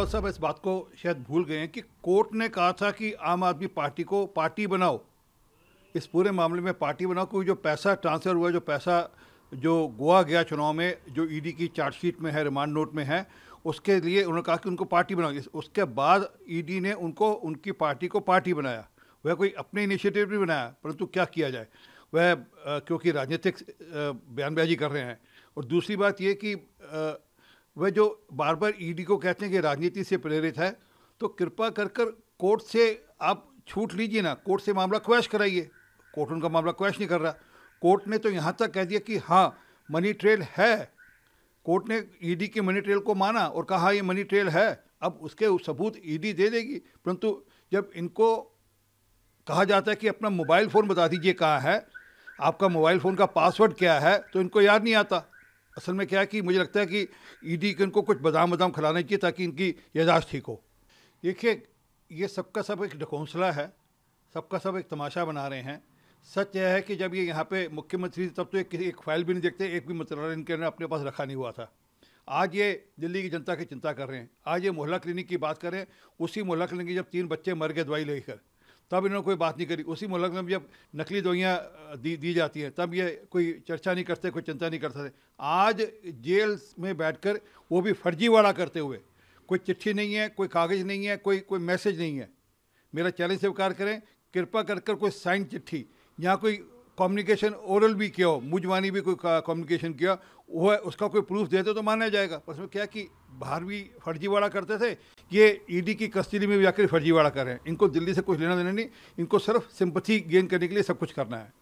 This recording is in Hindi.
अग्रवाल साहब इस बात को शायद भूल गए हैं कि कोर्ट ने कहा था कि आम आदमी पार्टी को पार्टी बनाओ इस पूरे मामले में पार्टी बनाओ क्योंकि जो पैसा ट्रांसफ़र हुआ जो पैसा जो गोवा गया चुनाव में जो ईडी की चार्जशीट में है रिमांड नोट में है उसके लिए उन्होंने कहा कि उनको पार्टी बनाओ उसके बाद ईडी ने उनको उनकी पार्टी को पार्टी बनाया वह कोई अपने इनिशिएटिव भी बनाया परंतु क्या किया जाए वह क्योंकि राजनीतिक बयानबाजी कर रहे हैं और दूसरी बात ये कि आ, वह जो बार बार ईडी e को कहते हैं कि राजनीति से प्रेरित है तो कृपा कर कर कोर्ट से आप छूट लीजिए ना कोर्ट से मामला क्वैश कराइए कोर्ट उनका मामला क्वैश नहीं कर रहा कोर्ट ने तो यहाँ तक कह दिया कि हाँ मनी ट्रेल है कोर्ट ने ईडी e की मनी ट्रेल को माना और कहा हाँ, ये मनी ट्रेल है अब उसके सबूत ईडी e दे देगी परंतु जब इनको कहा जाता है कि अपना मोबाइल फ़ोन बता दीजिए कहाँ है आपका मोबाइल फ़ोन का पासवर्ड क्या है तो इनको याद नहीं आता असल में क्या है कि मुझे लगता है कि ईडी e के इनको कुछ बादाम वादाम खिलाना चाहिए ताकि इनकी यादाश्त ठीक हो देखिए ये सबका सब एक डकौंसला है सबका सब एक तमाशा बना रहे हैं सच यह है कि जब ये यहाँ पे मुख्यमंत्री तब तो एक एक फाइल भी नहीं देखते एक भी मंत्रालय इनके अपने पास रखा नहीं हुआ था आज ये दिल्ली की जनता की चिंता कर रहे हैं आज ये मोहल्ला क्लिनिक की बात करें उसी मोहल्ला क्लिनिक जब तीन बच्चे मर गए दवाई लेकर तब तो इन्होंने कोई बात नहीं करी उसी मुल्क में जब नकली दवाइयाँ दी दी जाती हैं तब ये कोई चर्चा नहीं करते कोई चिंता नहीं करते आज जेल में बैठकर वो भी फर्जीवाड़ा करते हुए कोई चिट्ठी नहीं है कोई कागज़ नहीं है कोई कोई मैसेज नहीं है मेरा चैलेंज स्वीकार करें कृपा कर कर कोई साइन चिट्ठी या कोई कम्युनिकेशन ओरल भी किया हो मुजवानी भी कोई कम्युनिकेशन किया वो है उसका कोई प्रूफ देते तो माना जाएगा पर उसमें क्या कि बाहर भी फर्जीवाड़ा करते थे ये ईडी e की कस्टडी में भी आकर फर्जीवाड़ा कर रहे हैं इनको दिल्ली से कुछ लेना देना नहीं इनको सिर्फ सिंपथी गेन करने के लिए सब कुछ करना है